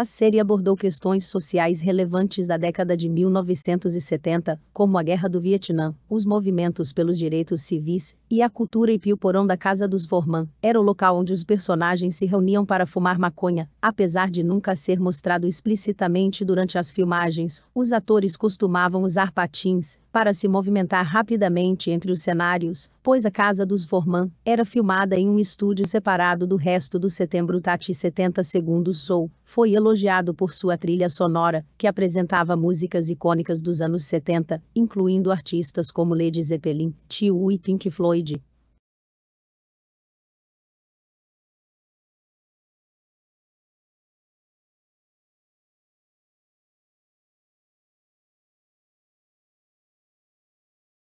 A série abordou questões sociais relevantes da década de 1970, como a Guerra do Vietnã, os movimentos pelos direitos civis e a cultura e O porão da casa dos Vorman era o local onde os personagens se reuniam para fumar maconha, apesar de nunca ser mostrado explicitamente durante as filmagens. Os atores costumavam usar patins, para se movimentar rapidamente entre os cenários, pois a casa dos Forman era filmada em um estúdio separado do resto do Setembro Tati 70 Segundos Soul, foi elogiado por sua trilha sonora, que apresentava músicas icônicas dos anos 70, incluindo artistas como Led Zeppelin, Tio e Pink Floyd,